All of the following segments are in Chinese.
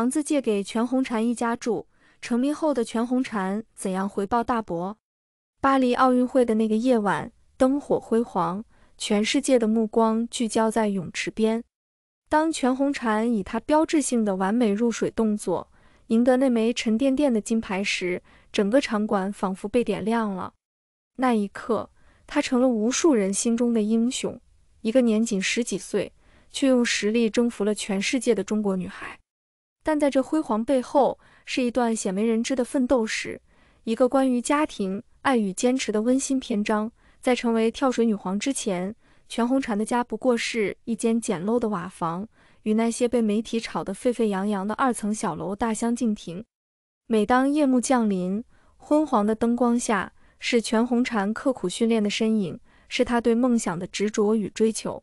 房子借给全红婵一家住。成名后的全红婵怎样回报大伯？巴黎奥运会的那个夜晚，灯火辉煌，全世界的目光聚焦在泳池边。当全红婵以她标志性的完美入水动作赢得那枚沉甸甸的金牌时，整个场馆仿佛被点亮了。那一刻，她成了无数人心中的英雄，一个年仅十几岁却用实力征服了全世界的中国女孩。但在这辉煌背后，是一段鲜为人知的奋斗史，一个关于家庭、爱与坚持的温馨篇章。在成为跳水女皇之前，全红婵的家不过是一间简陋的瓦房，与那些被媒体炒得沸沸扬扬的二层小楼大相径庭。每当夜幕降临，昏黄的灯光下，是全红婵刻苦训练的身影，是她对梦想的执着与追求。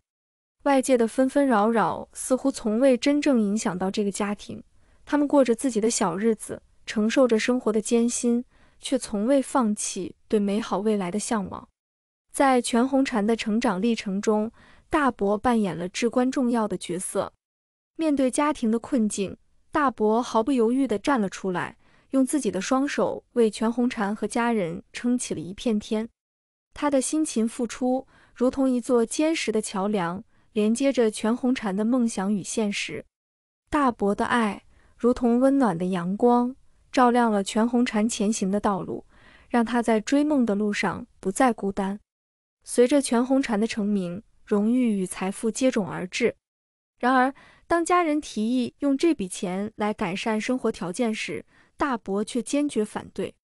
外界的纷纷扰扰似乎从未真正影响到这个家庭。他们过着自己的小日子，承受着生活的艰辛，却从未放弃对美好未来的向往。在全红婵的成长历程中，大伯扮演了至关重要的角色。面对家庭的困境，大伯毫不犹豫地站了出来，用自己的双手为全红婵和家人撑起了一片天。他的辛勤付出如同一座坚实的桥梁，连接着全红婵的梦想与现实。大伯的爱。如同温暖的阳光，照亮了全红婵前行的道路，让她在追梦的路上不再孤单。随着全红婵的成名，荣誉与财富接踵而至。然而，当家人提议用这笔钱来改善生活条件时，大伯却坚决反对。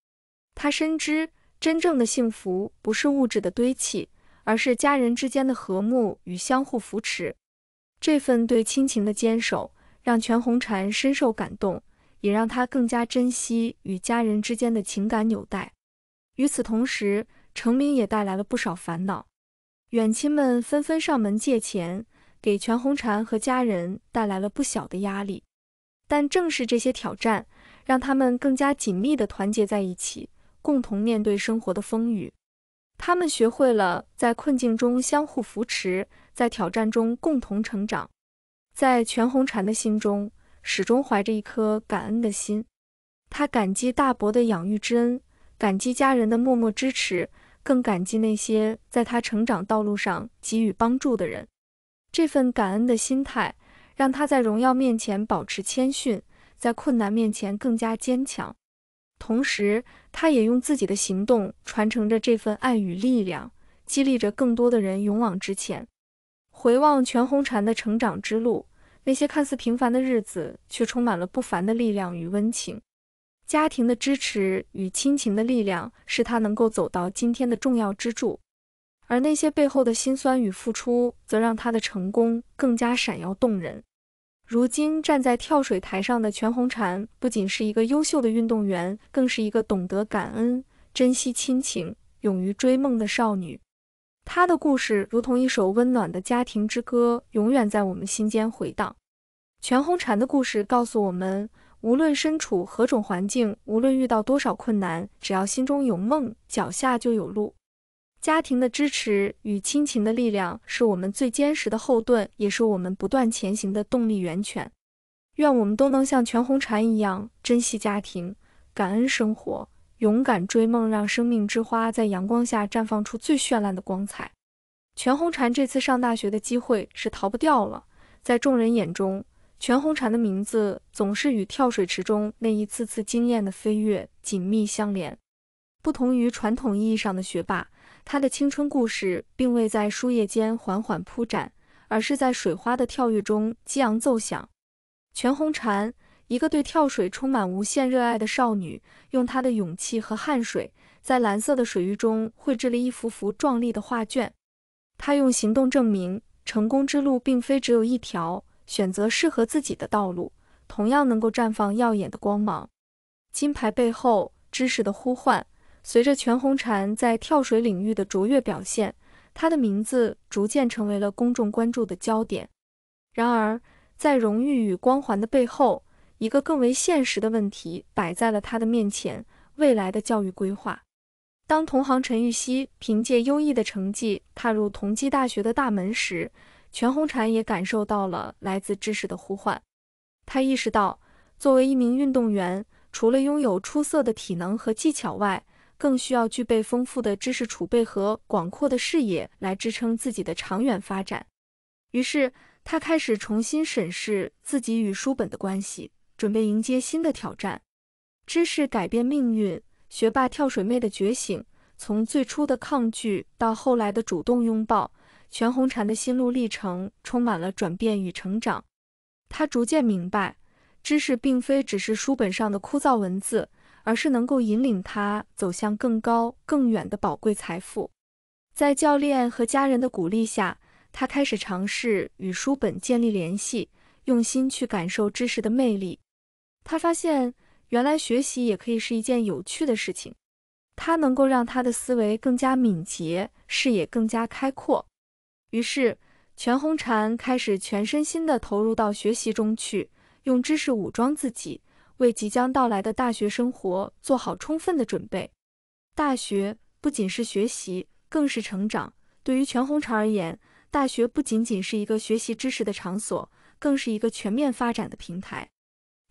他深知，真正的幸福不是物质的堆砌，而是家人之间的和睦与相互扶持。这份对亲情的坚守。让全红婵深受感动，也让她更加珍惜与家人之间的情感纽带。与此同时，成名也带来了不少烦恼，远亲们纷纷上门借钱，给全红婵和家人带来了不小的压力。但正是这些挑战，让他们更加紧密地团结在一起，共同面对生活的风雨。他们学会了在困境中相互扶持，在挑战中共同成长。在全红婵的心中，始终怀着一颗感恩的心。他感激大伯的养育之恩，感激家人的默默支持，更感激那些在他成长道路上给予帮助的人。这份感恩的心态，让他在荣耀面前保持谦逊，在困难面前更加坚强。同时，他也用自己的行动传承着这份爱与力量，激励着更多的人勇往直前。回望全红婵的成长之路，那些看似平凡的日子，却充满了不凡的力量与温情。家庭的支持与亲情的力量，是她能够走到今天的重要支柱。而那些背后的辛酸与付出，则让她的成功更加闪耀动人。如今站在跳水台上的全红婵，不仅是一个优秀的运动员，更是一个懂得感恩、珍惜亲情、勇于追梦的少女。他的故事如同一首温暖的家庭之歌，永远在我们心间回荡。全红婵的故事告诉我们，无论身处何种环境，无论遇到多少困难，只要心中有梦，脚下就有路。家庭的支持与亲情的力量是我们最坚实的后盾，也是我们不断前行的动力源泉。愿我们都能像全红婵一样，珍惜家庭，感恩生活。勇敢追梦，让生命之花在阳光下绽放出最绚烂的光彩。全红婵这次上大学的机会是逃不掉了。在众人眼中，全红婵的名字总是与跳水池中那一次次惊艳的飞跃紧密相连。不同于传统意义上的学霸，她的青春故事并未在书页间缓缓铺展，而是在水花的跳跃中激昂奏响。全红婵。一个对跳水充满无限热爱的少女，用她的勇气和汗水，在蓝色的水域中绘制了一幅幅壮丽的画卷。她用行动证明，成功之路并非只有一条，选择适合自己的道路，同样能够绽放耀眼的光芒。金牌背后，知识的呼唤。随着全红婵在跳水领域的卓越表现，她的名字逐渐成为了公众关注的焦点。然而，在荣誉与光环的背后，一个更为现实的问题摆在了他的面前：未来的教育规划。当同行陈玉熙凭借优异的成绩踏入同济大学的大门时，全红婵也感受到了来自知识的呼唤。他意识到，作为一名运动员，除了拥有出色的体能和技巧外，更需要具备丰富的知识储备和广阔的视野来支撑自己的长远发展。于是，他开始重新审视自己与书本的关系。准备迎接新的挑战。知识改变命运，学霸跳水妹的觉醒，从最初的抗拒到后来的主动拥抱，全红婵的心路历程充满了转变与成长。她逐渐明白，知识并非只是书本上的枯燥文字，而是能够引领她走向更高、更远的宝贵财富。在教练和家人的鼓励下，她开始尝试与书本建立联系，用心去感受知识的魅力。他发现，原来学习也可以是一件有趣的事情，它能够让他的思维更加敏捷，视野更加开阔。于是，全红婵开始全身心的投入到学习中去，用知识武装自己，为即将到来的大学生活做好充分的准备。大学不仅是学习，更是成长。对于全红婵而言，大学不仅仅是一个学习知识的场所，更是一个全面发展的平台。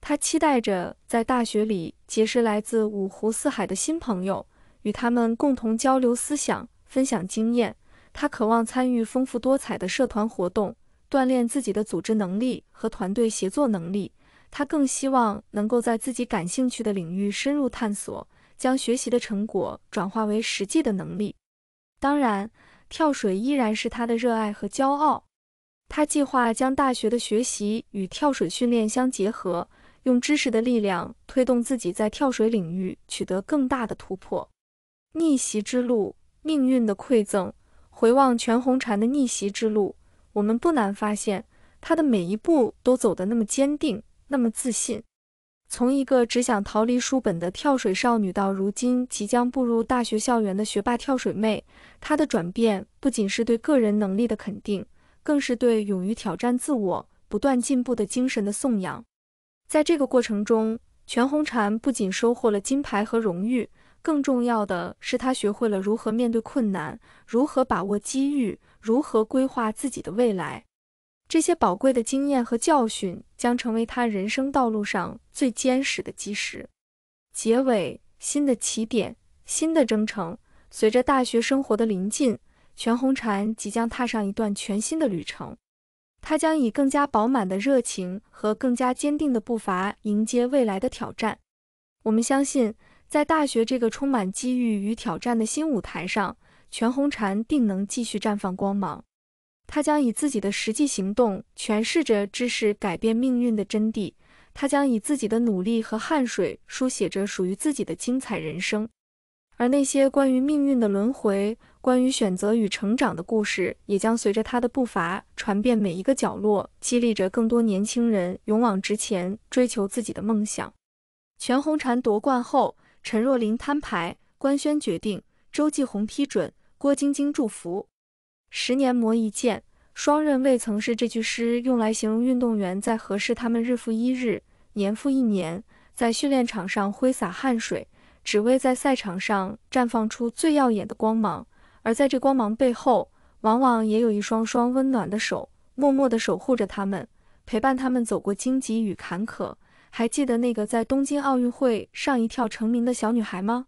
他期待着在大学里结识来自五湖四海的新朋友，与他们共同交流思想、分享经验。他渴望参与丰富多彩的社团活动，锻炼自己的组织能力和团队协作能力。他更希望能够在自己感兴趣的领域深入探索，将学习的成果转化为实际的能力。当然，跳水依然是他的热爱和骄傲。他计划将大学的学习与跳水训练相结合。用知识的力量推动自己在跳水领域取得更大的突破，逆袭之路，命运的馈赠。回望全红婵的逆袭之路，我们不难发现，她的每一步都走得那么坚定，那么自信。从一个只想逃离书本的跳水少女，到如今即将步入大学校园的学霸跳水妹，她的转变不仅是对个人能力的肯定，更是对勇于挑战自我、不断进步的精神的颂扬。在这个过程中，全红婵不仅收获了金牌和荣誉，更重要的是，她学会了如何面对困难，如何把握机遇，如何规划自己的未来。这些宝贵的经验和教训将成为她人生道路上最坚实的基石。结尾，新的起点，新的征程。随着大学生活的临近，全红婵即将踏上一段全新的旅程。他将以更加饱满的热情和更加坚定的步伐迎接未来的挑战。我们相信，在大学这个充满机遇与挑战的新舞台上，全红婵定能继续绽放光芒。他将以自己的实际行动诠释着知识改变命运的真谛。他将以自己的努力和汗水书写着属于自己的精彩人生。而那些关于命运的轮回，关于选择与成长的故事，也将随着他的步伐传遍每一个角落，激励着更多年轻人勇往直前，追求自己的梦想。全红婵夺冠后，陈若琳摊牌，官宣决定，周继红批准，郭晶晶祝福。十年磨一剑，双刃未曾试，这句诗用来形容运动员在合适他们日复一日，年复一年，在训练场上挥洒汗水。只为在赛场上绽放出最耀眼的光芒，而在这光芒背后，往往也有一双双温暖的手，默默地守护着他们，陪伴他们走过荆棘与坎坷。还记得那个在东京奥运会上一跳成名的小女孩吗？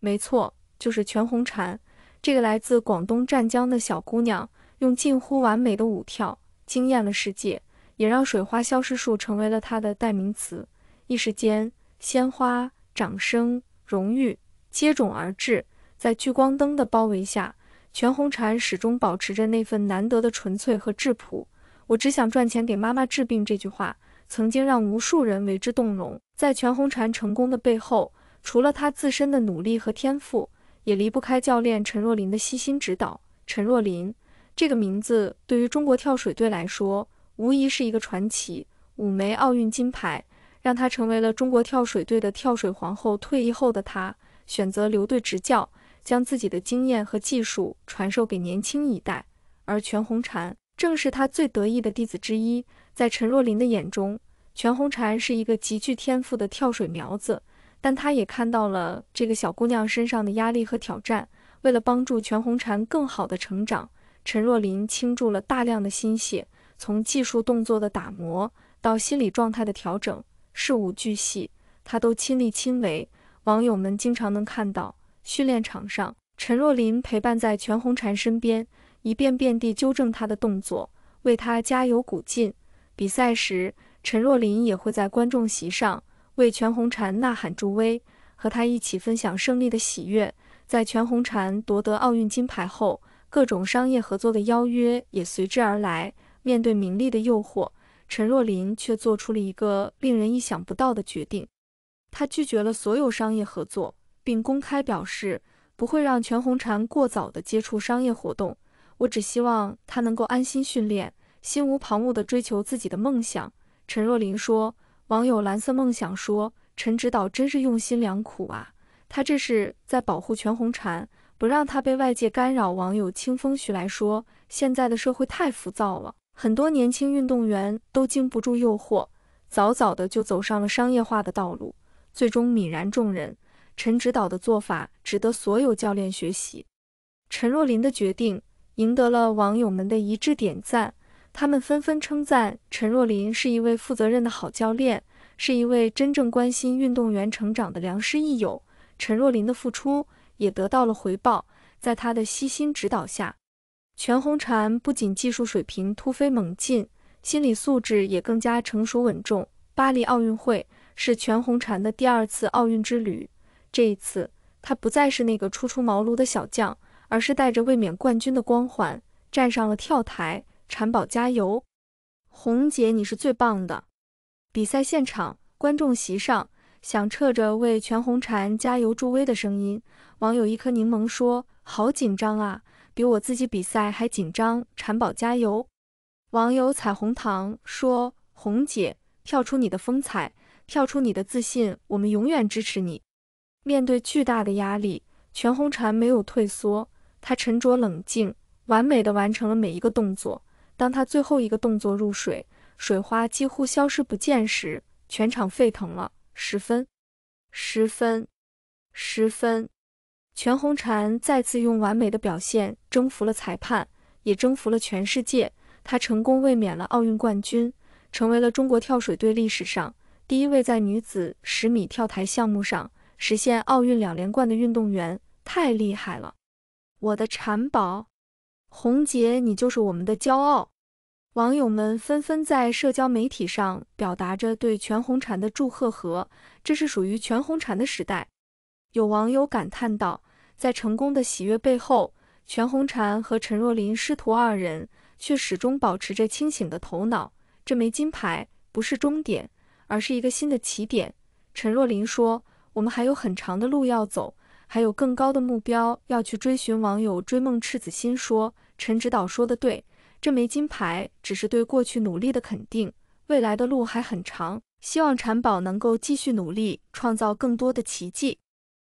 没错，就是全红婵。这个来自广东湛江的小姑娘，用近乎完美的舞跳惊艳了世界，也让水花消失术成为了她的代名词。一时间，鲜花、掌声。荣誉接踵而至，在聚光灯的包围下，全红婵始终保持着那份难得的纯粹和质朴。我只想赚钱给妈妈治病，这句话曾经让无数人为之动容。在全红婵成功的背后，除了她自身的努力和天赋，也离不开教练陈若琳的悉心指导。陈若琳这个名字对于中国跳水队来说，无疑是一个传奇，五枚奥运金牌。让她成为了中国跳水队的跳水皇后。退役后的她选择留队执教，将自己的经验和技术传授给年轻一代。而全红婵正是她最得意的弟子之一。在陈若琳的眼中，全红婵是一个极具天赋的跳水苗子，但她也看到了这个小姑娘身上的压力和挑战。为了帮助全红婵更好的成长，陈若琳倾注了大量的心血，从技术动作的打磨到心理状态的调整。事无巨细，他都亲力亲为。网友们经常能看到训练场上，陈若琳陪伴在全红婵身边，一遍遍地纠正她的动作，为她加油鼓劲。比赛时，陈若琳也会在观众席上为全红婵呐喊助威，和她一起分享胜利的喜悦。在全红婵夺得奥运金牌后，各种商业合作的邀约也随之而来。面对名利的诱惑，陈若琳却做出了一个令人意想不到的决定，她拒绝了所有商业合作，并公开表示不会让全红婵过早的接触商业活动。我只希望她能够安心训练，心无旁骛地追求自己的梦想。陈若琳说。网友蓝色梦想说，陈指导真是用心良苦啊，他这是在保护全红婵，不让她被外界干扰。网友清风徐来说，现在的社会太浮躁了。很多年轻运动员都经不住诱惑，早早的就走上了商业化的道路，最终泯然众人。陈指导的做法值得所有教练学习。陈若琳的决定赢得了网友们的一致点赞，他们纷纷称赞陈若琳是一位负责任的好教练，是一位真正关心运动员成长的良师益友。陈若琳的付出也得到了回报，在他的悉心指导下。全红婵不仅技术水平突飞猛进，心理素质也更加成熟稳重。巴黎奥运会是全红婵的第二次奥运之旅，这一次她不再是那个初出茅庐的小将，而是带着卫冕冠军的光环站上了跳台。婵宝加油！红姐你是最棒的！比赛现场，观众席上响彻着为全红婵加油助威的声音。网友一颗柠檬说：“好紧张啊！”比我自己比赛还紧张，婵宝加油！网友彩虹糖说：“红姐，跳出你的风采，跳出你的自信，我们永远支持你。”面对巨大的压力，全红婵没有退缩，她沉着冷静，完美的完成了每一个动作。当她最后一个动作入水，水花几乎消失不见时，全场沸腾了，十分，十分，十分。全红婵再次用完美的表现征服了裁判，也征服了全世界。她成功卫冕了奥运冠军，成为了中国跳水队历史上第一位在女子十米跳台项目上实现奥运两连冠的运动员。太厉害了，我的婵宝！红姐，你就是我们的骄傲！网友们纷纷在社交媒体上表达着对全红婵的祝贺和这是属于全红婵的时代。有网友感叹道。在成功的喜悦背后，全红婵和陈若琳师徒二人却始终保持着清醒的头脑。这枚金牌不是终点，而是一个新的起点。陈若琳说：“我们还有很长的路要走，还有更高的目标要去追寻。”网友追梦赤子心说：“陈指导说的对，这枚金牌只是对过去努力的肯定，未来的路还很长，希望婵宝能够继续努力，创造更多的奇迹。”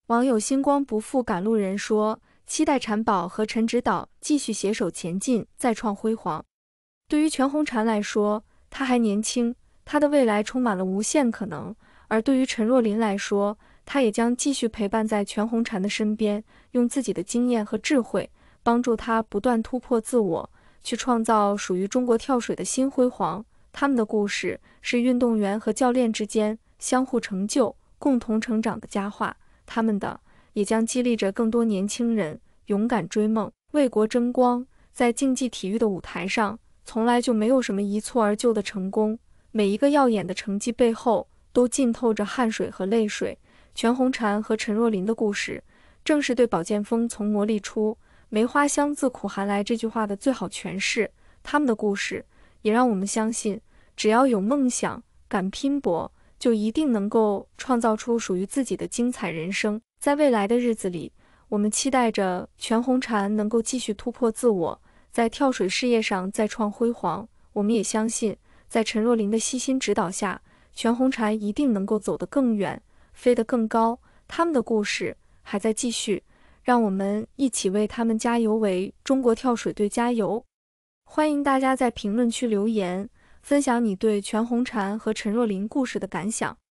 网友星光不负赶路人说：“期待婵宝和陈指导继续携手前进，再创辉煌。”对于全红婵来说，他还年轻，她的未来充满了无限可能；而对于陈若琳来说，她也将继续陪伴在全红婵的身边，用自己的经验和智慧帮助她不断突破自我，去创造属于中国跳水的新辉煌。他们的故事是运动员和教练之间相互成就、共同成长的佳话。他们的也将激励着更多年轻人勇敢追梦，为国争光。在竞技体育的舞台上，从来就没有什么一蹴而就的成功，每一个耀眼的成绩背后都浸透着汗水和泪水。全红婵和陈若琳的故事，正是对“宝剑锋从磨砺出，梅花香自苦寒来”这句话的最好诠释。他们的故事也让我们相信，只要有梦想，敢拼搏。就一定能够创造出属于自己的精彩人生。在未来的日子里，我们期待着全红婵能够继续突破自我，在跳水事业上再创辉煌。我们也相信，在陈若琳的悉心指导下，全红婵一定能够走得更远，飞得更高。他们的故事还在继续，让我们一起为他们加油，为中国跳水队加油！欢迎大家在评论区留言。分享你对全红婵和陈若琳故事的感想。